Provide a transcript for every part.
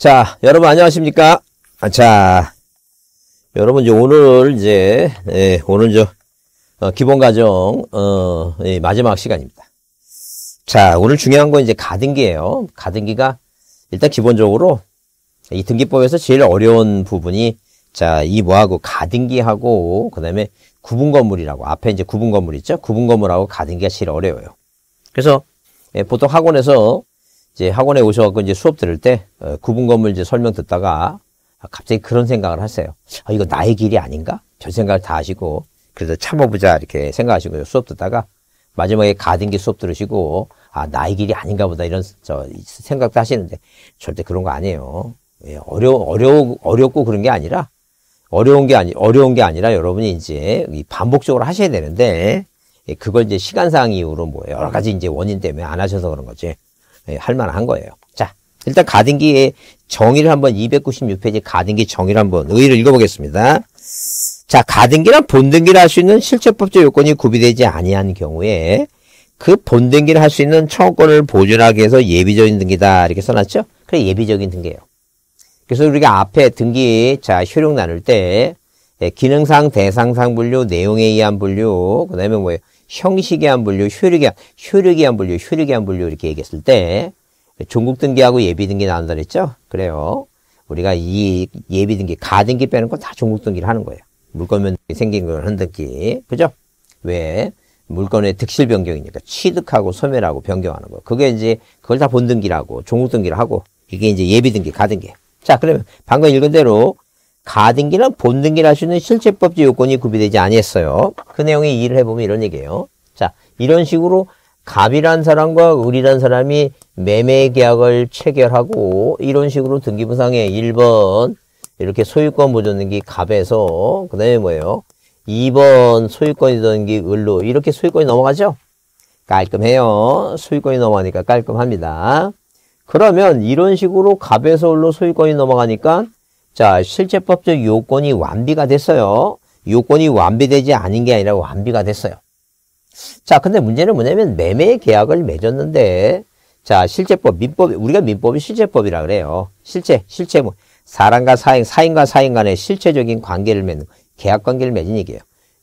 자, 여러분 안녕하십니까? 아, 자, 여러분 이제 오늘 이제 예, 오늘 저 어, 기본 과정 어, 예, 마지막 시간입니다. 자, 오늘 중요한 건 이제 가등기예요. 가등기가 일단 기본적으로 이 등기법에서 제일 어려운 부분이 자, 이 뭐하고 가등기하고 그다음에 구분 건물이라고 앞에 이제 구분 건물 있죠? 구분 건물하고 가등기가 제일 어려워요. 그래서 예, 보통 학원에서 이제 학원에 오셔갖고 이제 수업 들을 때 어, 구분 건물 이제 설명 듣다가 갑자기 그런 생각을 하세요. 아, 이거 나의 길이 아닌가? 저 생각을 다 하시고 그래서 참아보자 이렇게 생각하시고 수업 듣다가 마지막에 가등기 수업 들으시고 아 나의 길이 아닌가 보다 이런 저 생각도 하시는데 절대 그런 거 아니에요. 예, 어려 어려 어렵고 그런 게 아니라 어려운 게 아니 어려운 게 아니라 여러분이 이제 반복적으로 하셔야 되는데 예, 그걸 이제 시간상 이유로뭐 여러 가지 이제 원인 때문에 안 하셔서 그런 거지. 예, 할만한 거예요. 자, 일단 가등기의 정의를 한번 296페이지 가등기 정의를 한번 의의를 읽어보겠습니다. 자, 가등기란 본등기를 할 수 있는 실체법적 요건이 구비되지 아니한 경우에 그 본등기를 할 수 있는 청구권을 보존하기 위해서 예비적인 등기다 이렇게 써놨죠? 그래 예비적인 등기예요. 그래서 우리가 앞에 등기 자 효력 나눌 때 예, 기능상 대상상 분류, 내용에 의한 분류, 그 다음에 뭐예요? 형식의한 분류, 효력의 효력의한 분류, 효력의한 분류 이렇게 얘기했을 때 종국 등기하고 예비 등기 나온다 그랬죠? 그래요. 우리가 이 예비 등기, 가등기 빼는 건 다 종국 등기를 하는 거예요. 물건면 생긴 건한등기 그죠? 왜? 물건의 득실 변경이니까 취득하고 소멸하고 변경하는 거. 그게 이제 그걸 다 본등기라고 종국등기를 하고 이게 이제 예비등기, 가등기. 자, 그러면 방금 읽은 대로 가등기랑 본등기를 할 수 있는 실체법적 요건이 구비되지 아니했어요. 그 내용이 이해를 해보면 이런 얘기예요. 자, 이런 식으로 갑이란 사람과 을이란 사람이 매매 계약을 체결하고 이런 식으로 등기부상에 1번 이렇게 소유권 보존등기 갑에서 그 다음에 뭐예요? 2번 소유권이던기 을로 이렇게 소유권이 넘어가죠? 깔끔해요. 소유권이 넘어가니까 깔끔합니다. 그러면 이런 식으로 갑에서 을로 소유권이 넘어가니까 자, 실제법적 요건이 완비가 됐어요. 요건이 완비되지 않은 게 아니라 완비가 됐어요. 자, 근데 문제는 뭐냐면 매매 계약을 맺었는데 자, 실제법, 민법, 우리가 민법이 실제법이라 그래요. 실제, 실제 뭐 사람과 사인, 사인과 사인 간의 실체적인 관계를 맺는 계약 관계를 맺은 얘기예요.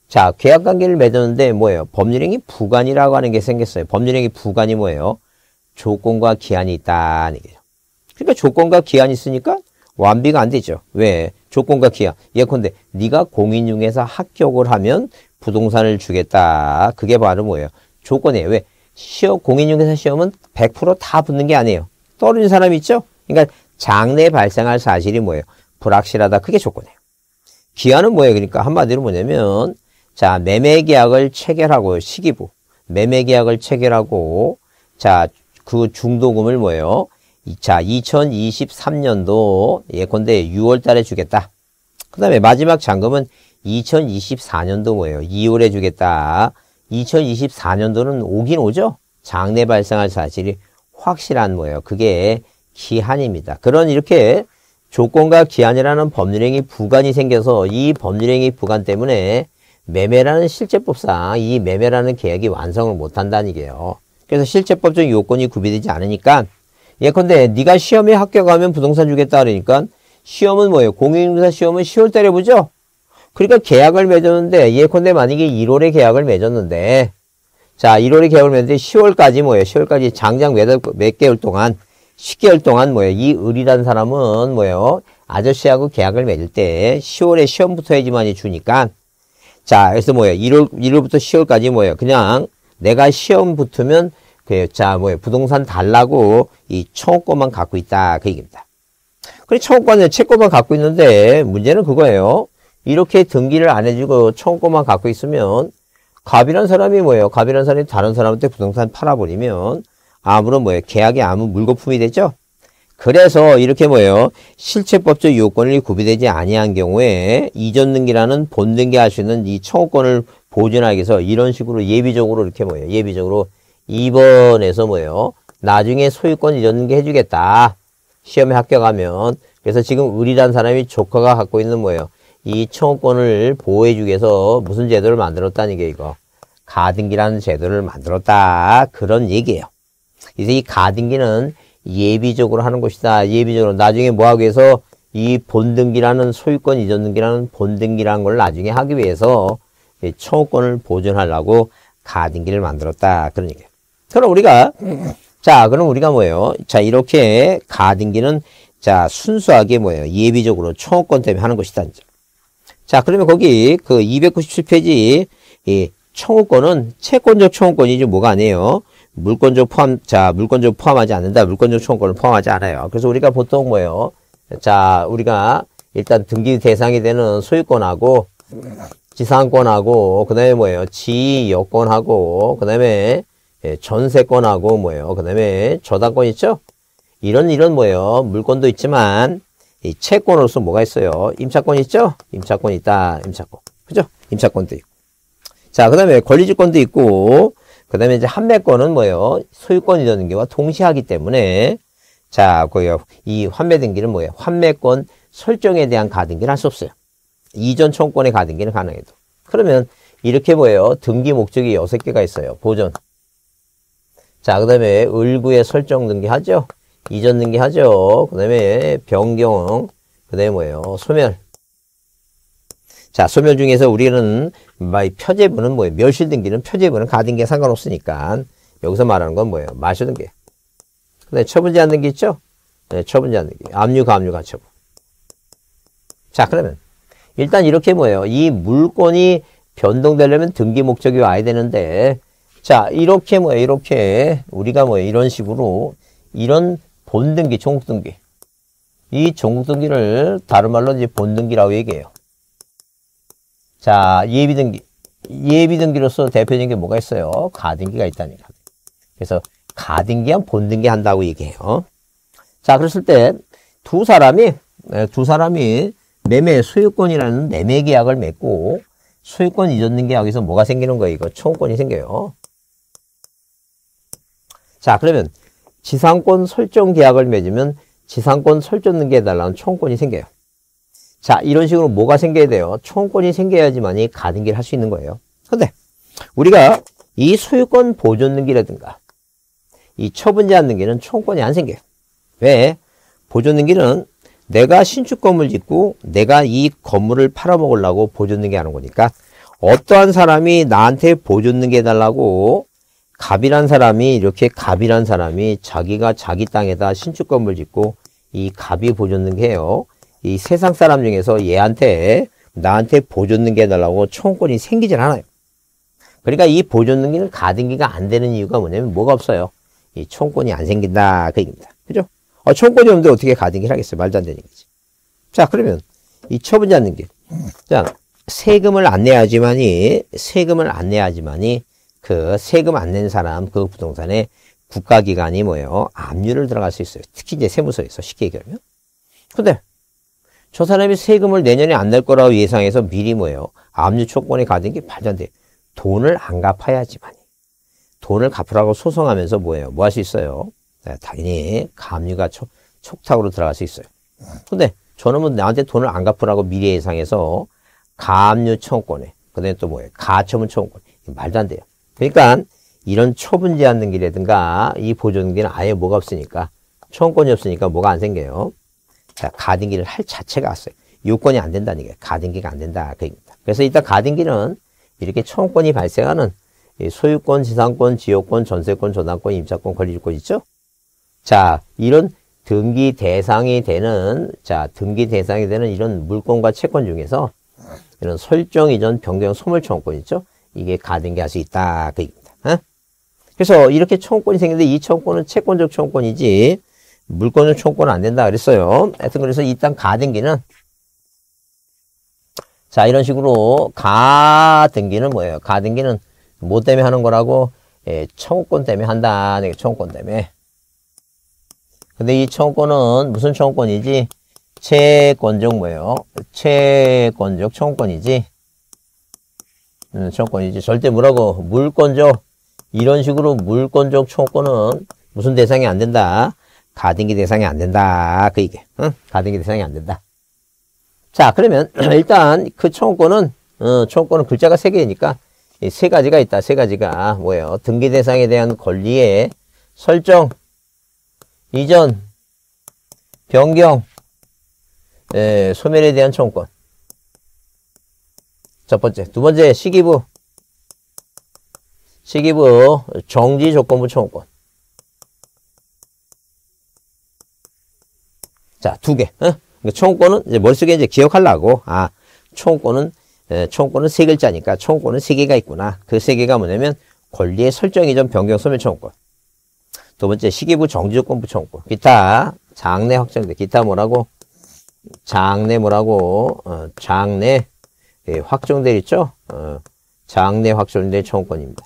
자, 계약 관계를 맺었는데 뭐예요? 법률행위 부관이라고 하는 게 생겼어요. 법률행위 부관이 뭐예요? 조건과 기한이 있다는 얘기죠. 그러니까 조건과 기한이 있으니까 완비가 안 되죠. 왜? 조건과 기한. 예컨대 네가 공인중개사 합격을 하면 부동산을 주겠다. 그게 바로 뭐예요? 조건이에요. 왜? 시험 공인중개사 시험은 100%다 붙는 게 아니에요. 떨어진 사람이 있죠? 그러니까 장래에 발생할 사실이 뭐예요? 불확실하다. 그게 조건이에요. 기한은 뭐예요? 그러니까 한마디로 뭐냐면 자 매매 계약을 체결하고 시기부 매매 계약을 체결하고 자 그 중도금을 뭐예요? 자, 2023년도 예컨대 6월 달에 주겠다. 그 다음에 마지막 잔금은 2024년도 뭐예요? 2월에 주겠다. 2024년도는 오긴 오죠? 장래 발생할 사실이 확실한 뭐예요? 그게 기한입니다. 그런 이렇게 조건과 기한이라는 법률행위 부관이 생겨서 이 법률행위 부관 때문에 매매라는 실제법상 이 매매라는 계약이 완성을 못한다는 얘기예요. 그래서 실제법적 요건이 구비되지 않으니까 예컨대 네가 시험에 합격하면 부동산 주겠다 그러니까 시험은 뭐예요? 공인중사 시험은 10월달에 보죠? 그러니까 계약을 맺었는데 예컨대 만약에 1월에 계약을 맺었는데 자 1월에 계약을 맺는데 10월까지 뭐예요? 10월까지 장장 몇, 몇 개월 동안 10개월 동안 뭐예요? 이 을이라는 사람은 뭐예요? 아저씨하고 계약을 맺을 때 10월에 시험부터 해지만이 주니까 자 그래서 뭐예요? 1월, 1월부터 10월까지 뭐예요? 그냥 내가 시험 붙으면 그, 자, 뭐 부동산 달라고 이 청구권만 갖고 있다. 그 얘기입니다. 그래, 청구권은 채권만 갖고 있는데 문제는 그거예요. 이렇게 등기를 안 해주고 청구권만 갖고 있으면 갑이란 사람이 뭐예요? 갑이란 사람이 다른 사람한테 부동산 팔아버리면 아무런 뭐예요? 계약이 아무 물거품이 되죠? 그래서 이렇게 뭐예요? 실체법적 요건이 구비되지 아니한 경우에 이전 등기라는 본 등기할 수 있는 이 청구권을 보존하기 위해서 이런 식으로 예비적으로 이렇게 뭐예요? 예비적으로 2번에서 뭐예요? 나중에 소유권 이전해 주겠다. 시험에 합격하면. 그래서 지금 우리란 사람이 조카가 갖고 있는 뭐예요? 이 청구권을 보호해주기 위해서 무슨 제도를 만들었다는 게 이거. 가등기라는 제도를 만들었다. 그런 얘기예요. 그래서 이 가등기는 예비적으로 하는 것이다. 예비적으로 나중에 뭐 하기 위해서 이 본등기라는 소유권 이전 등기라는 본등기라는 걸 나중에 하기 위해서 청구권을 보존하려고 가등기를 만들었다. 그런 얘기예요. 그럼 우리가 자 그럼 우리가 뭐예요? 자 이렇게 가등기는 자 순수하게 뭐예요? 예비적으로 청구권 때문에 하는 것이다. 자 그러면 거기 그 297페이지 이 청구권은 채권적 청구권이지 뭐가 아니에요. 물권적 포함 자 물권적 포함하지 않는다. 물권적 청구권을 포함하지 않아요. 그래서 우리가 보통 뭐예요? 자 우리가 일단 등기 대상이 되는 소유권하고 지상권하고 그다음에 뭐예요? 지여권하고 그다음에 예, 전세권하고 뭐예요. 그 다음에 저당권 있죠? 이런 이런 뭐예요. 물건도 있지만 이 채권으로서 뭐가 있어요? 임차권 있죠? 임차권 있다. 임차권. 그죠? 임차권도 있고. 자, 그 다음에 권리주권도 있고 그 다음에 이제 판매권은 뭐예요? 소유권이라는 게와 동시하기 때문에 자, 그요. 이 환매 등기는 뭐예요? 환매권 설정에 대한 가등기를할 수 없어요. 이전 청권의 가등기는 가능해도. 그러면 이렇게 뭐예요? 등기 목적이 6 개가 있어요. 보존, 자, 그 다음에 을구의 설정 등기하죠. 이전 등기하죠. 그 다음에 변경, 그 다음에 뭐예요? 소멸. 자, 소멸 중에서 우리는 표제부는 뭐예요? 멸실 등기는 표제부는 가등기에 상관없으니까 여기서 말하는 건 뭐예요? 마시 등기. 그 다음에 처분제 않는 게 있죠? 네, 처분제 않는 게. 압류, 가압류, 가처분. 자, 그러면 일단 이렇게 뭐예요? 이 물건이 변동되려면 등기 목적이 와야 되는데 자, 이렇게 뭐예 이렇게 우리가 뭐예 이런 식으로 이런 본등기, 종국등기 이 종국등기를 다른 말로 이제 본등기라고 얘기해요. 자, 예비등기 예비등기로서 대표적인 게 뭐가 있어요? 가등기가 있다니까. 그래서 가등기한 본등기 한다고 얘기해요. 자, 그랬을 때 두 사람이 네, 두 사람이 매매 소유권이라는 매매 계약을 맺고 소유권 이전 등계약에서 뭐가 생기는 거예요? 이거 총권이 생겨요. 자 그러면 지상권 설정 계약을 맺으면 지상권 설정 등기해달라는 총권이 생겨요. 자 이런 식으로 뭐가 생겨야 돼요? 총권이 생겨야지만이 가는길를할 수 있는 거예요. 근데 우리가 이 소유권 보존 등기라든가 이 처분 제한 등기는 총권이안 생겨요. 왜? 보존 등기는 내가 신축 건물 짓고 내가 이 건물을 팔아먹으려고 보존 등기하는 거니까 어떠한 사람이 나한테 보존 등기해달라고 갑이란 사람이 이렇게 갑이란 사람이 자기가 자기 땅에다 신축 건물 짓고 이 갑이 보존등게 해요. 이 세상 사람 중에서 얘한테 나한테 보존등게 해달라고 청권이 생기질 않아요. 그러니까 이보존등게는 가등기가 안 되는 이유가 뭐냐면 뭐가 없어요. 이청권이안 생긴다 그 얘기입니다. 그죠? 어, 청권이 없는데 어떻게 가등기를 하겠어요. 말도 안 되는 얘지자 그러면 이 처분자 등기. 자 세금을 안 내야지만이 세금을 안 내야지만이 그 세금 안 낸 사람 그 부동산에 국가기관이 뭐예요? 압류를 들어갈 수 있어요. 특히 이제 세무서에서 쉽게 얘기하면. 근데 저 사람이 세금을 내년에 안 낼 거라고 예상해서 미리 뭐예요? 압류 조건에 가진 게발전 돼. 돈을 안 갚아야지만. 돈을 갚으라고 소송하면서 뭐예요? 뭐 할 수 있어요? 네, 당연히 감유가 촉, 촉탁으로 들어갈 수 있어요. 근데 저놈은 나한테 돈을 안 갚으라고 미리 예상해서 감류 청구권에 그다음에 또 뭐예요? 가처분 청구권. 말도 안 돼요. 그러니까 이런 초분지 않는 기라든가이 보존기는 아예 뭐가 없으니까 총권이 없으니까 뭐가 안 생겨요. 자, 가등기를 할 자체가 없어요. 요건이 안 된다는 게 가등기가 안 된다 그 얘기입니다. 그래서 일단 가등기는 이렇게 총권이 발생하는 소유권, 지상권, 지역권, 전세권, 전당권 임차권, 권리주권 있죠? 자, 이런 등기 대상이 되는 자, 등기 대상이 되는 이런 물권과 채권 중에서 이런 설정 이전 변경 소멸 청구권 있죠? 이게 가등기 할 수 있다. 그 얘기입니다. 어? 그래서 이렇게 청구권이 생기는데 이 청구권은 채권적 청구권이지 물권적 청구권은 안 된다 그랬어요. 하여튼 그래서 일단 가등기는 자 이런 식으로 가등기는 뭐예요? 가등기는 뭐 때문에 하는 거라고 예, 청구권 때문에 한다. 네, 청구권 때문에. 근데 이 청구권은 무슨 청구권이지? 채권적 뭐예요? 채권적 청구권이지. 청권이제 예, 절대 뭐라고 물권적 이런 식으로 물권적 청권은 무슨 대상이 안 된다 가등기 대상이 안 된다 그 이게 응? 가등기 대상이 안 된다 자 그러면 일단 그 청권은 어, 청권은 글자가 세 개니까 세 가지가 있다 세 가지가 뭐예요 등기 대상에 대한 권리의 설정 이전 변경 에, 예, 소멸에 대한 청권 첫 번째. 두 번째, 시기부. 시기부, 정지 조건부 청구권. 자, 두 개. 어? 청구권은 이제 머릿속에 이제 기억하려고. 아, 청구권은, 청구권은 세 글자니까 청구권은 세 개가 있구나. 그 세 개가 뭐냐면 권리의 설정 이전 변경 소멸 청구권. 두 번째, 시기부 정지 조건부 청구권. 기타, 장래 확정돼. 기타 뭐라고? 장래 뭐라고? 어, 장래. 예, 확정돼 있죠? 어, 장내 확정된 청구권입니다.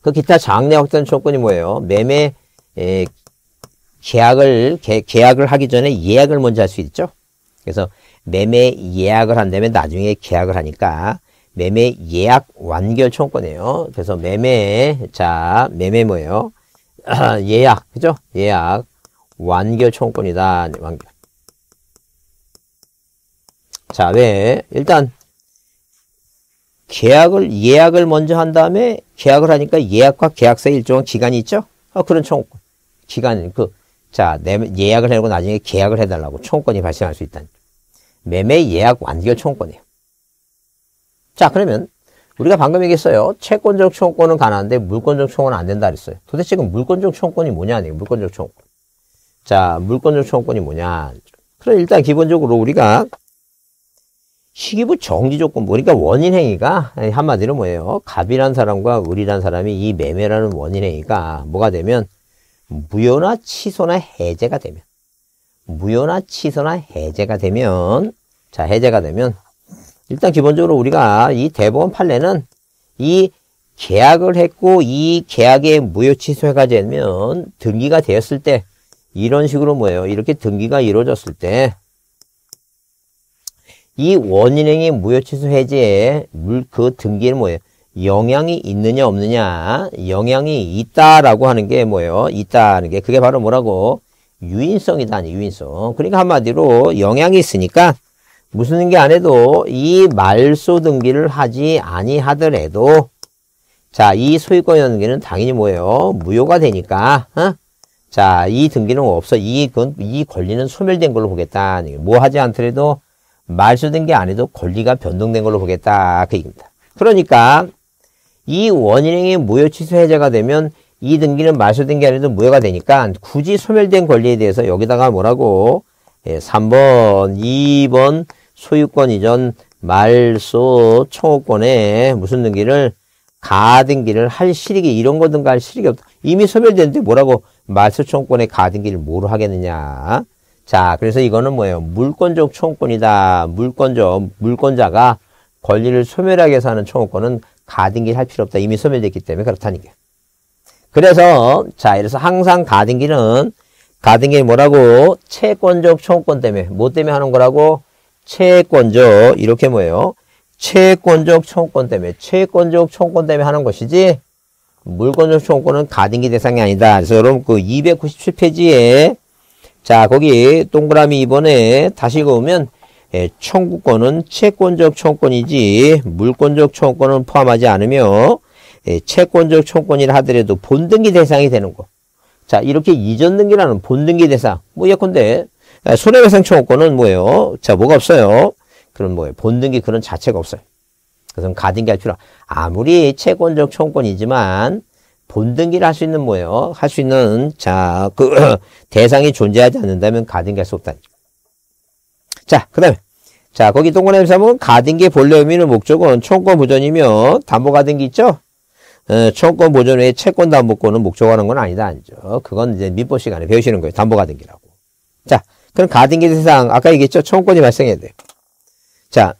그 기타 장내 확정 청구권이 뭐예요? 매매 예, 계약을 개, 계약을 하기 전에 예약을 먼저 할 수 있죠. 그래서 매매 예약을 한다면 나중에 계약을 하니까 매매 예약 완결 청구권이에요. 그래서 매매 자 매매 뭐예요? 예약 그죠? 예약 완결 청구권이다. 완결. 자, 왜? 네. 일단 계약을 예약을 먼저 한 다음에 계약을 하니까 예약과 계약서에 일정한 기간이 있죠? 아, 그런 청구권. 기간 그 자, 내 예약을 하고 나중에 계약을 해 달라고 청구권이 발생할 수 있다는 매매 예약 완결 청구권이에요. 자, 그러면 우리가 방금 얘기했어요. 채권적 청구권은 가능한데 물권적 청구은안 된다 그랬어요. 도대체 그 물권적 청구권이 뭐냐는 물권적 청구권. 자, 물권적 청구권이 뭐냐. 그럼 일단 기본적으로 우리가 시기부 정지 조건 뭐 그러니까 원인 행위가 한마디로 뭐예요? 갑이란 사람과 을이란 사람이 이 매매라는 원인 행위가 뭐가 되면 무효나 취소나 해제가 되면 무효나 취소나 해제가 되면 자 해제가 되면 일단 기본적으로 우리가 이 대법원 판례는 이 계약을 했고 이 계약의 무효 취소가 되면 등기가 되었을 때 이런 식으로 뭐예요? 이렇게 등기가 이루어졌을 때이 원인행위 무효취소 해제에 물 그 등기는 뭐예요? 영향이 있느냐 없느냐 영향이 있다라고 하는 게 뭐예요? 있다는 게 그게 바로 뭐라고? 유인성이다 아니 유인성 그러니까 한마디로 영향이 있으니까 무슨 등기 안 해도 이 말소 등기를 하지 아니하더라도 자 이 소유권 연기는 당연히 뭐예요? 무효가 되니까 어? 자이 등기는 없어 이, 건, 이 권리는 소멸된 걸로 보겠다 뭐 하지 않더라도 말소된 게 아니도 권리가 변동된 걸로 보겠다. 그 얘기입니다. 그러니까 이 원인행이 무효 취소 해제가 되면 이 등기는 말소된 게 아니도 무효가 되니까 굳이 소멸된 권리에 대해서 여기다가 뭐라고 예, 3번, 2번 소유권 이전 말소 청구권에 무슨 등기를 가등기를 할 실익이 이런 거든가 할 실익이 없다. 이미 소멸됐는데 뭐라고 말소 청구권에 가등기를 뭐로 하겠느냐. 자, 그래서 이거는 뭐예요? 물권적 청구권이다. 물권적, 물권자가 권리를 소멸하게 해서 하는 청구권은 가등기를 할 필요 없다. 이미 소멸됐기 때문에 그렇다는 게. 그래서, 자, 이래서 항상 가등기는, 가등기 는 뭐라고? 채권적 청구권 때문에, 뭐 때문에 하는 거라고? 채권적, 이렇게 뭐예요? 채권적 청구권 때문에, 채권적 청구권 때문에 하는 것이지, 물권적 청구권은 가등기 대상이 아니다. 그래서 여러분 그 297페이지에 자 거기 동그라미 이번에 다시 그으면 예, 청구권은 채권적 청구권이지 물권적 청구권은 포함하지 않으며 예, 채권적 청구권이라 하더라도 본등기 대상이 되는 거. 자 이렇게 이전 등기라는 본등기 대상 뭐 예컨대 아, 손해배상 청구권은 뭐예요? 자 뭐가 없어요? 그럼 뭐예요? 본등기 그런 자체가 없어요. 그래서 가등기 할 필요 아무리 채권적 청구권이지만 본등기를 할 수 있는 뭐예요? 할 수 있는 자그 대상이 존재하지 않는다면 가등기 할 수 없다. 자, 그다음에 자 거기 동그라미 삼은 가등기 본래 의미는 목적은 총권 보전이며 담보 가등기 있죠? 어, 총권 보전 외에 채권 담보권은 목적하는 건 아니다 아니죠. 그건 이제 민법 시간에 배우시는 거예요. 담보 가등기라고. 자, 그럼 가등기 대상 아까 얘기했죠? 총권이 발생해야 돼요. 자,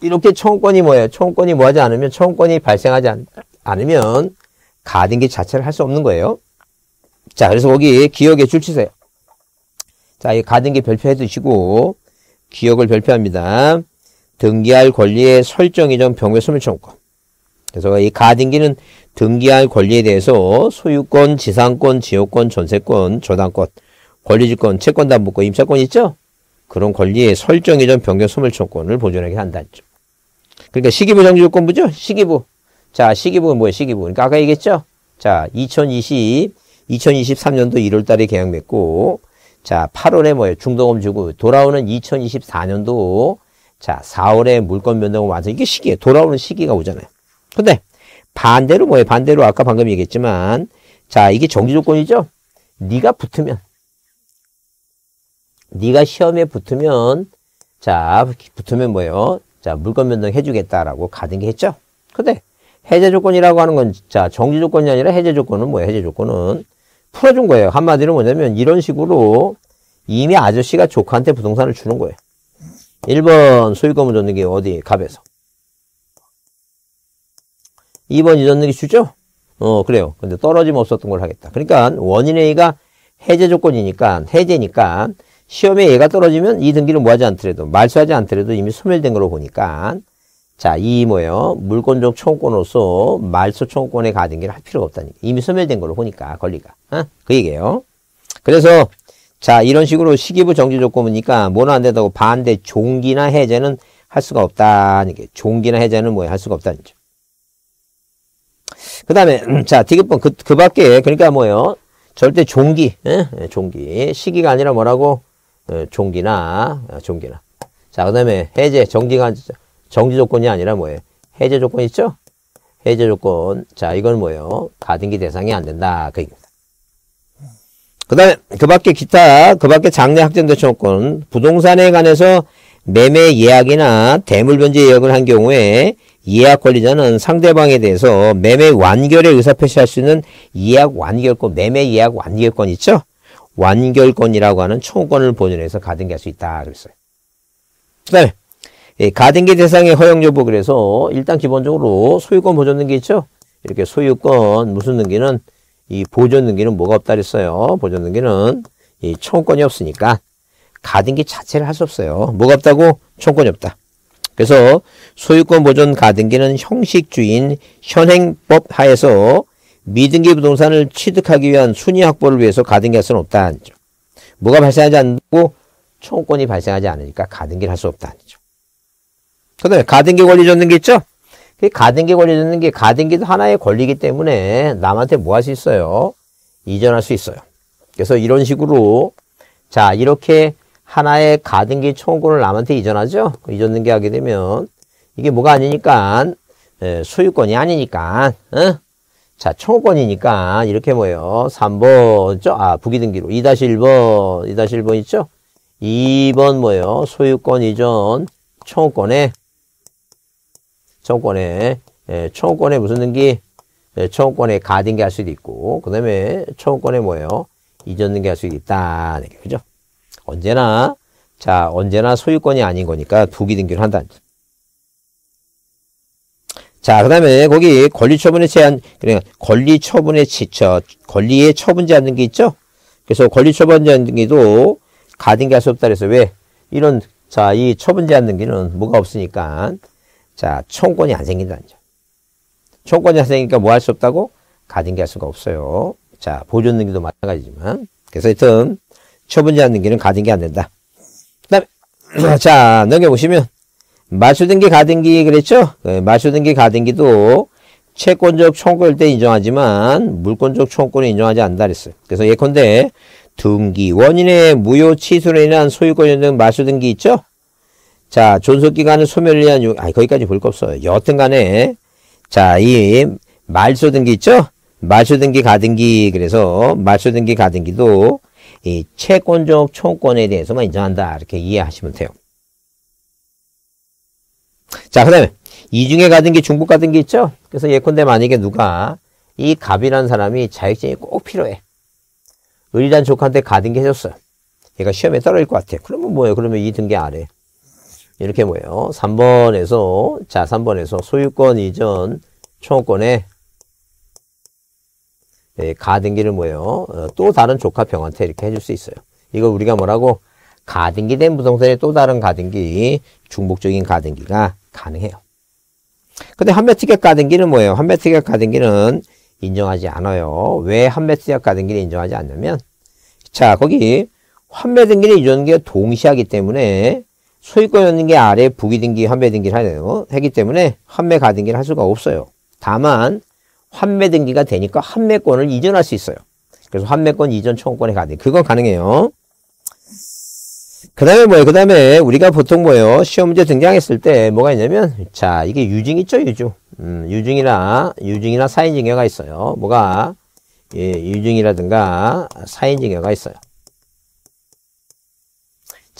이렇게 총권이 뭐예요? 총권이 뭐하지 않으면 총권이 발생하지 않, 않으면 가등기 자체를 할 수 없는 거예요. 자, 그래서 거기 기억에 줄 치세요. 자, 이 가등기 별표해 두시고 기억을 별표합니다. 등기할 권리의 설정 이전 병의 소멸청 그래서 이 가등기는 등기할 권리에 대해서 소유권, 지상권, 지역권, 전세권, 저당권, 권리주권, 채권담보권, 임차권 있죠? 그런 권리의 설정 이전 변경 소멸청권을 보존하게 한다죠. 그러니까 시기부 정지요건부죠? 시기부. 자, 시기부는 뭐예요? 시기부. 그러니까 아까 얘기했죠? 자, 2020, 2023년도 1월 달에 계약 맺고, 자, 8월에 뭐예요? 중도금 주고, 돌아오는 2024년도, 자, 4월에 물건 변동 을 완성. 이게 시기에요 돌아오는 시기가 오잖아요. 근데, 반대로 뭐예요? 반대로 아까 방금 얘기했지만, 자, 이게 정지 조건이죠? 네가 붙으면, 네가 시험에 붙으면, 자, 붙으면 뭐예요? 자, 물건 변동 해주겠다라고 가등기 했죠? 근데, 해제 조건이라고 하는 건 자, 정지 조건이 아니라 해제 조건은 뭐예요? 해제 조건은 풀어준 거예요. 한마디로 뭐냐면 이런 식으로 이미 아저씨가 조카한테 부동산을 주는 거예요. 1번 소유권을 줬는 게 어디? 갑에서. 2번 이전 능기 주죠? 어, 그래요. 근데 떨어짐 없었던 걸 하겠다. 그러니까 원인 A가 해제 조건이니까, 해제니까, 시험에 얘가 떨어지면 이 등기를 뭐 하지 않더라도, 말소하지 않더라도 이미 소멸된 걸로 보니까, 자, 이 뭐예요? 물권적 청구권으로서 말소 청구권에 가진 게할 필요가 없다니. 이미 소멸된 걸로 보니까 권리가. 어? 그 얘기예요. 그래서 자, 이런 식으로 시기부 정지 조건이니까 뭐는 안 된다고 반대 종기나 해제는 할 수가 없다는 게 종기나 해제는 뭐야 할 수가 없다는 거죠. 그다음에 자, 디귿번 그, 그 밖에 그러니까 뭐예요? 절대 종기, 에? 예? 예, 종기 시기가 아니라 뭐라고 예, 종기나 아, 종기나 자, 그다음에 해제 정지가 정지 조건이 아니라 뭐예요? 해제 조건 있죠? 해제 조건. 자, 이건 뭐예요? 가등기 대상이 안 된다. 그 얘기입니다. 그 다음에, 그 밖에 기타, 그 밖에 장래 확정된 청구권, 부동산에 관해서 매매 예약이나 대물 변제 예약을 한 경우에 예약 권리자는 상대방에 대해서 매매 완결에 의사표시할 수 있는 예약 완결권, 매매 예약 완결권 있죠? 완결권이라고 하는 총권을 보존해서 가등기할 수 있다. 그랬어요. 그 다음에, 예, 가등기 대상의 허용 여부 그래서 일단 기본적으로 소유권 보존 등기 있죠? 이렇게 소유권 무슨 등기는 이 보존 등기는 뭐가 없다 그랬어요. 보존 등기는 이 청구권이 없으니까 가등기 자체를 할 수 없어요. 뭐가 없다고? 청구권이 없다. 그래서 소유권 보존 가등기는 형식 주인 현행법 하에서 미등기 부동산을 취득하기 위한 순위 확보를 위해서 가등기할 수는 없다 뭐가 발생하지 않고 청구권이 발생하지 않으니까 가등기를 할수없다 그 다음에 가등기 권리 줬는 게 있죠? 그 가등기 권리 줬는 게 가등기도 하나의 권리이기 때문에 남한테 뭐 할 수 있어요? 이전할 수 있어요. 그래서 이런 식으로 자 이렇게 하나의 가등기 청구권을 남한테 이전하죠? 그 이전 등기하게 되면 이게 뭐가 아니니까 소유권이 아니니까 어? 자 청구권이니까 이렇게 뭐예요? 3번 죠? 아 부기등기로 2-1번 2-1번 있죠? 2번 뭐예요? 소유권 이전 청구권에 청권에 예, 청권에 무슨 등기? 청 예, 청권에 가등기 할 수도 있고 그 다음에 청권에 뭐예요? 이전 등기 할 수도 있다. 네 그죠? 언제나 자 언제나 소유권이 아닌 거니까 부기 등기를 한다. 자, 그 다음에 거기 권리 처분에 제한, 그러니까 권리 처분에 지쳐, 권리에 처분제 않는 게 있죠? 그래서 권리 처분제 않는 게도 가등기 할 수 없다 그래서 왜? 이런, 자, 이 처분제 않는 기는 뭐가 없으니까 자, 총권이 안 생긴다는 점. 총권이 안 생기니까 뭐 할 수 없다고? 가진 게할 수가 없어요. 자, 보존 능기도 마찬가지지만. 그래서 하여튼, 처분제한 능기는 가진 게안 된다. 그 다음에, 자, 넘겨보시면, 마수등기 가등기 그랬죠? 마수등기 네, 가등기도 채권적 총권일 때 인정하지만 물권적 총권을 인정하지 않는다 그랬어요. 그래서 예컨대 등기, 원인의 무효 취소로 인한 소유권 연등 마수등기 있죠? 자, 존속기간은 소멸을 위한 유, 아 거기까지 볼 거 없어요. 여튼 간에, 자, 이 말소등기 있죠? 말소등기 가등기, 그래서 말소등기 가등기도 이 채권적 총권에 대해서만 인정한다. 이렇게 이해하시면 돼요. 자, 그 다음에, 이중에 가등기, 중복 가등기 있죠? 그래서 예컨대 만약에 누가 이 갑이라는 사람이 자격증이 꼭 필요해. 을단 조카한테 가등기 해줬어요. 얘가 시험에 떨어질 것 같아. 그러면 뭐예요? 그러면 이 등기 아래. 이렇게 뭐예요? 3번에서 자 3번에서 소유권 이전 청권에 예, 가등기를 뭐예요? 어, 또 다른 조카 병한테 이렇게 해줄 수 있어요. 이거 우리가 뭐라고 가등기된 부동산의 또 다른 가등기, 중복적인 가등기가 가능해요. 근데 한매특약 가등기는 뭐예요? 한매특약 가등기는 인정하지 않아요. 왜 한매특약 가등기를 인정하지 않냐면 자 거기 환매등기를 유전기가 동시하기 때문에 소유권 없는 게 아래 부기 등기, 환매 등기를 하 되고 하기 때문에 환매 가등기를 할 수가 없어요. 다만 환매 등기가 되니까 환매권을 이전할 수 있어요. 그래서 환매권 이전 청구권에 가등기. 그건 가능해요. 그 다음에 뭐예요? 그 다음에 우리가 보통 뭐예요? 시험 문제 등장했을 때 뭐가 있냐면 자 이게 유증 있죠? 유증. 음, 유증이나 유증이나 사인증여가 있어요. 뭐가 예, 유증이라든가 사인증여가 있어요.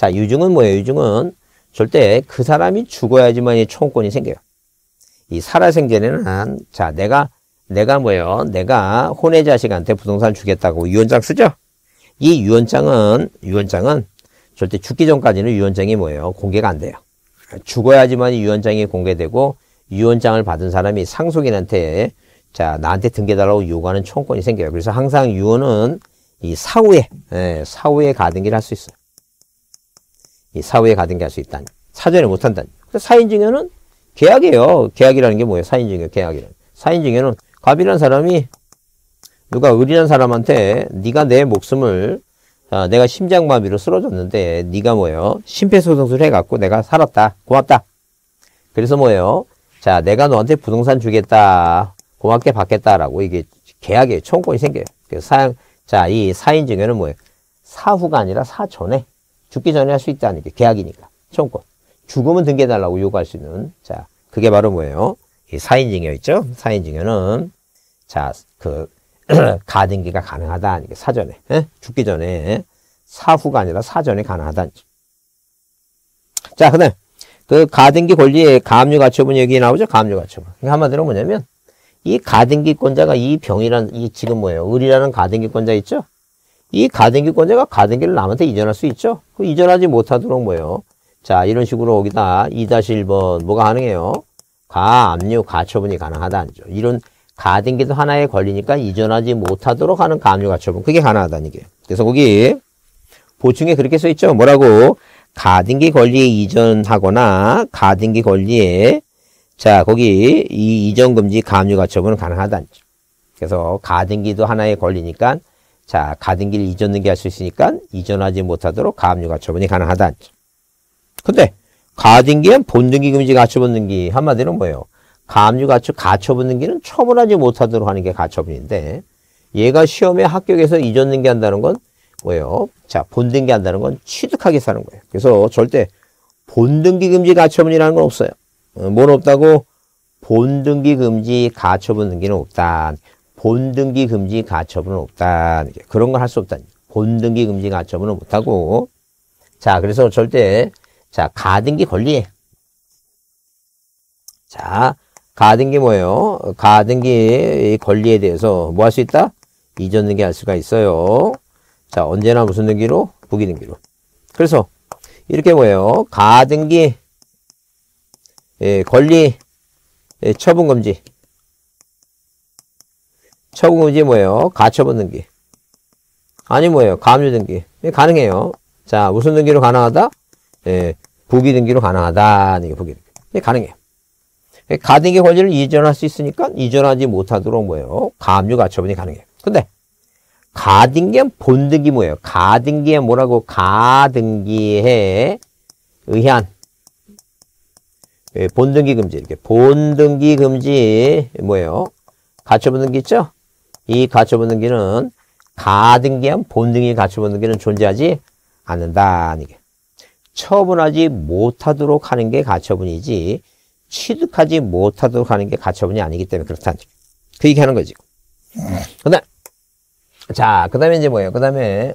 자, 유증은 뭐예요? 유증은 절대 그 사람이 죽어야지만 이총권이 생겨요. 이 살아생전에는 자, 내가 내가 뭐예요? 내가 혼의 자식한테 부동산 주겠다고 유언장 쓰죠? 이 유언장은 유언장은 절대 죽기 전까지는 유언장이 뭐예요? 공개가 안 돼요. 죽어야지만 이 유언장이 공개되고 유언장을 받은 사람이 상속인한테 자 나한테 등기해달라고 요구하는 청권이 생겨요. 그래서 항상 유언은 이 사후에 예, 사후에 가등기를 할 수 있어요. 이 사후에 가등기 할수 있다. 사전에 못한다. 사인증여는 계약이에요. 계약이라는 게 뭐예요? 사인증여, 계약이란. 사인증여는 갑이라는 사람이 누가 을이라는 사람한테 네가 내 목숨을 아, 내가 심장마비로 쓰러졌는데 네가 뭐예요? 심폐소생술 해갖고 내가 살았다. 고맙다. 그래서 뭐예요? 자, 내가 너한테 부동산 주겠다. 고맙게 받겠다라고 이게 계약에 청권이 생겨요. 그래서 사, 자, 이 사인 증여는 뭐예요? 사후가 아니라 사전에 죽기 전에 할 수 있다는 게 계약이니까. 청권. 죽으면 등기해달라고 요구할 수 있는. 자, 그게 바로 뭐예요? 이 사인증여 있죠? 사인증여는, 자, 그, 가등기가 가능하다. 는게 사전에. 에? 예? 죽기 전에. 사후가 아니라 사전에 가능하다는 자, 그 다음. 그 가등기 권리의 가압 가처분 얘기 나오죠? 가압 가처분. 한마디로 뭐냐면 이 가등기권자가 이 병이란 이 지금 뭐예요? 을이라는 가등기권자 있죠? 이 가등기권자가 가등기를 남한테 이전할 수 있죠. 그 이전하지 못하도록 뭐예요. 자, 이런 식으로 여기다 2-1번 뭐가 가능해요? 가, 압류, 가처분이 가능하다죠. 이런 가등기도 하나의 권리니까 이전하지 못하도록 하는 가압류, 가처분. 그게 가능하다는 얘예요 그래서 거기 보충에 그렇게 써 있죠. 뭐라고? 가등기 권리에 이전하거나 가등기 권리에 자, 거기 이 이전 금지 가압류, 가처분은 가능하다죠. 그래서 가등기도 하나의 권리니까 자, 가든 길 잊었는 게 할 수 있으니까 이전하지 못하도록 가압류 가처분이 가능하다. 근데 가든 기엔 본등기 금지 가처분 등기 한마디로 뭐예요? 가압류 가처 가처분 등기는 처분하지 못하도록 하는 게 가처분인데 얘가 시험에 합격해서 잊었는 게 한다는 건 뭐예요? 자, 본등기 한다는 건 취득하게 사는 거예요. 그래서 절대 본등기 금지 가처분이라는 건 없어요. 뭘 어, 없다고? 본등기 금지 가처분 등기는 없다. 본등기 금지 가처분은 없다. 그런 걸 할 수 없다. 본등기 금지 가처분은 못하고. 자, 그래서 절대, 자, 가등기 권리. 자, 가등기 뭐예요? 가등기 권리에 대해서 뭐 할 수 있다? 이전 등기 할 수가 있어요. 자, 언제나 무슨 등기로? 부기 등기로. 그래서, 이렇게 뭐예요? 가등기, 예, 권리, 예, 처분 금지. 처분금지 뭐예요? 가처분 등기. 아니 뭐예요? 가압류 등기. 예, 가능해요. 자, 무슨 등기로 가능하다? 예, 부기 등기로 가능하다는 게 부기 등기. 예, 가능해요. 예, 가등기 권리를 이전할 수 있으니까 이전하지 못하도록 뭐예요? 가압류 가처분이 가능해요. 근데 가등기는 본등기 뭐예요? 가등기에 뭐라고? 가등기에 의한 본등기 금지 이렇게 본등기 금지 뭐예요? 가처분 등기 있죠? 이 가처분등기는 가등기한 본등기 가처분등기는 존재하지 않는다. 이게 처분하지 못하도록 하는 게 가처분이지 취득하지 못하도록 하는 게 가처분이 아니기 때문에 그렇다. 그 얘기하는 거지. 그다음 자, 그다음에 이제 뭐예요? 그다음에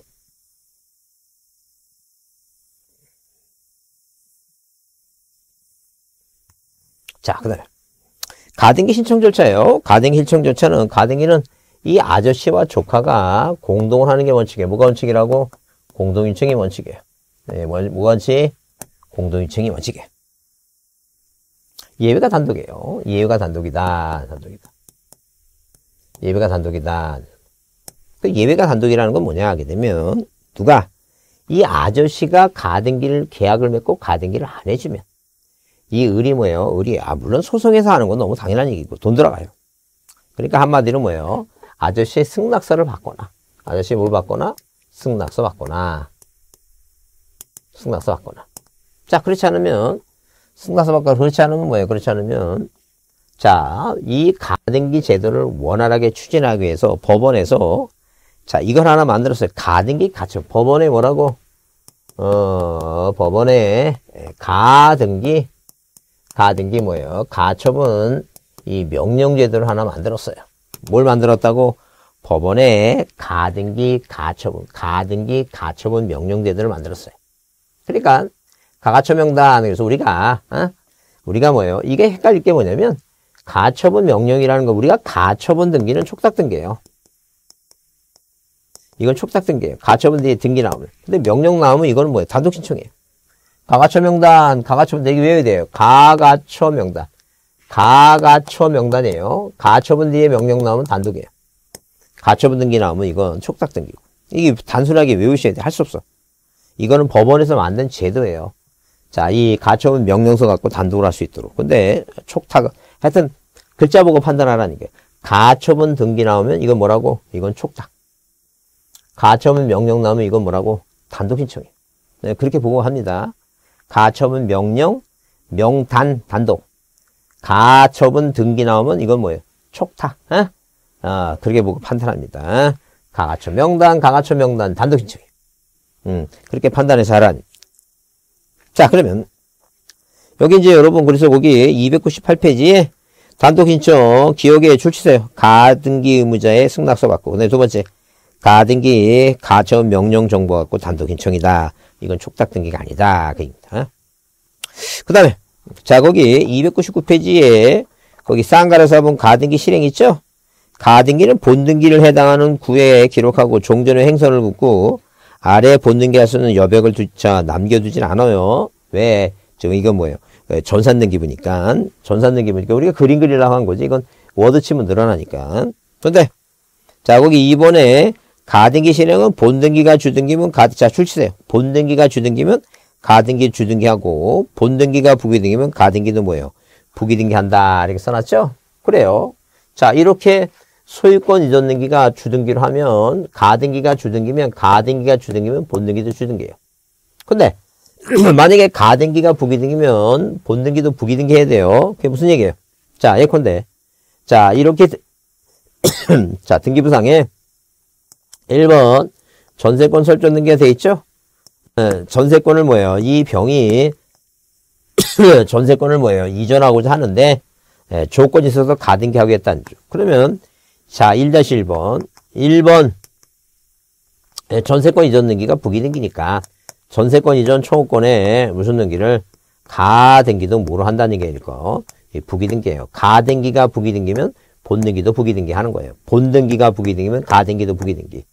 자, 그다음에 가등기 신청 절차예요. 가등기 신청 절차는 가등기는 이 아저씨와 조카가 공동을 하는 게 원칙이에요. 뭐가 원칙이라고? 공동인증이 원칙이에요. 네, 뭐, 뭐 원칙? 공동인증이 원칙이에요. 예외가 단독이에요. 예외가 단독이다. 단독이다. 예외가 단독이다. 그 예외가 단독이라는 건 뭐냐 하게 되면 누가 이 아저씨가 가등기를 계약을 맺고 가등기를 안 해주면 이 을이 뭐예요? 을이 아 물론 소송에서 하는 건 너무 당연한 얘기고 돈 들어가요. 그러니까 한마디로 뭐예요? 아저씨의 승낙서를 받거나 아저씨 뭘 받거나 승낙서 받거나 승낙서 받거나 자 그렇지 않으면 승낙서 받거나 그렇지 않으면 뭐예요? 그렇지 않으면 자이 가등기 제도를 원활하게 추진하기 위해서 법원에서 자 이걸 하나 만들었어요. 가등기 가처 법원에 뭐라고 어 법원에 예, 가등기 가등기 뭐예요? 가처분 이 명령제도를 하나 만들었어요. 뭘 만들었다고? 법원에 가등기 가처분, 가등기 가처분 명령제도를 만들었어요. 그러니까 가가처명단 그래서 우리가 어? 우리가 뭐예요? 이게 헷갈릴 게 뭐냐면 가처분 명령이라는 거 우리가 가처분 등기는 촉탁 등기예요. 이건 촉탁 등기예요. 가처분 등기, 등기 나오면. 근데 명령 나오면 이거는 뭐예요? 단독 신청이에요. 가가처 명단, 가가처 분단기게 외워야 돼요. 가가처 명단. 가가처 명단이에요. 가처분 뒤에 명령 나오면 단독이에요. 가처분 등기 나오면 이건 촉탁 등기고. 이게 단순하게 외우셔야 돼. 할 수 없어. 이거는 법원에서 만든 제도예요. 자, 이 가처분 명령서 갖고 단독을 할 수 있도록. 근데 촉탁, 하여튼 글자 보고 판단하라는 게. 가처분 등기 나오면 이건 뭐라고? 이건 촉탁. 가처분 명령 나오면 이건 뭐라고? 단독 신청이에요. 네, 그렇게 보고 합니다. 가처분 명령, 명단, 단독. 가처분 등기 나오면 이건 뭐예요? 촉탁. 어? 어, 그렇게 보고 판단합니다. 가가처 명단, 가가처 명단, 단독 신청. 음, 그렇게 판단해서 하란 자, 그러면, 여기 이제 여러분, 그래서 거기 298페이지에 단독 신청 기억에 출치세요. 가등기 의무자의 승낙서 받고. 그다두 네, 번째, 가등기 가처 명령 정보 갖고 단독 신청이다. 이건 촉탁 등기가 아니다. 그입니다. 어? 그 다음에, 자, 거기 299페이지에 거기 쌍가라사본 가등기 실행 있죠? 가등기는 본등기를 해당하는 구에 기록하고 종전의 행선을 묻고 아래 본등기에서는 여백을 두, 자, 남겨두진 않아요. 왜? 지금 이건 뭐예요? 전산등기 보니까. 전산등기 보니까 우리가 그림 그리라고 한 거지. 이건 워드 치면 늘어나니까. 근데, 자, 거기 이번에 가등기 실행은 본등기가 주등기면 가, 자, 출시돼요 본등기가 주등기면 가등기 주등기하고 본등기가 부기등기면 가등기도 뭐예요? 부기등기한다 이렇게 써놨죠? 그래요. 자 이렇게 소유권 이전 등기가 주등기로 하면 가등기가 주등기면 가등기가 주등기면 본등기도 주등기예요. 근데 만약에 가등기가 부기등기면 본등기도 부기등기 해야 돼요. 그게 무슨 얘기예요? 자 예컨대 자 이렇게 자 등기부상에 1번 전세권 설정 등기가 돼 있죠? 네, 전세권을 뭐예요? 이 병이 전세권을 뭐예요? 이전하고자 하는데 예, 조건이 있어서 가등기 하겠다는 쪽. 그러면 자 1-1번 1번 예, 전세권 이전 등기가 부기등기니까 전세권 이전 청구권에 무슨 등기를 가등기도 뭐로 한다는 게 이거 예, 부기등기예요. 가등기가 부기등기면 본등기도 부기등기 하는 거예요. 본등기가 부기등기면 가등기도 부기등기.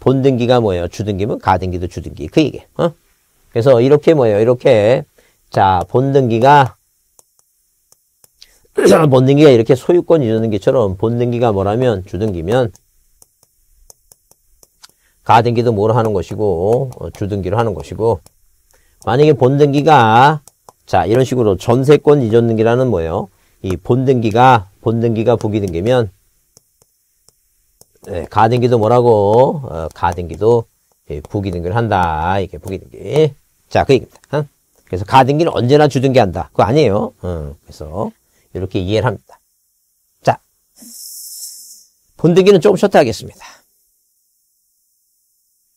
본등기가 뭐예요? 주등기면 가등기도 주등기. 그 얘기. 어? 그래서 이렇게 뭐예요? 이렇게 자 본등기가 본등기가 이렇게 소유권 유등기처럼 본등기가 뭐라면 주등기면 가등기도 뭐로 하는 것이고 어, 주등기로 하는 것이고 만약에 본등기가 자 이런 식으로 전세권 이전등기라는 뭐예요? 이 본등기가 본등기가 부기등기면 네, 가등기도 뭐라고 어, 가등기도 예, 부기등기를 한다 이게 렇 부기등기 자그 얘기입니다 어? 그래서 가등기는 언제나 주등기한다 그거 아니에요 어, 그래서 이렇게 이해를 합니다 자 본등기는 조금 쉬었다 하겠습니다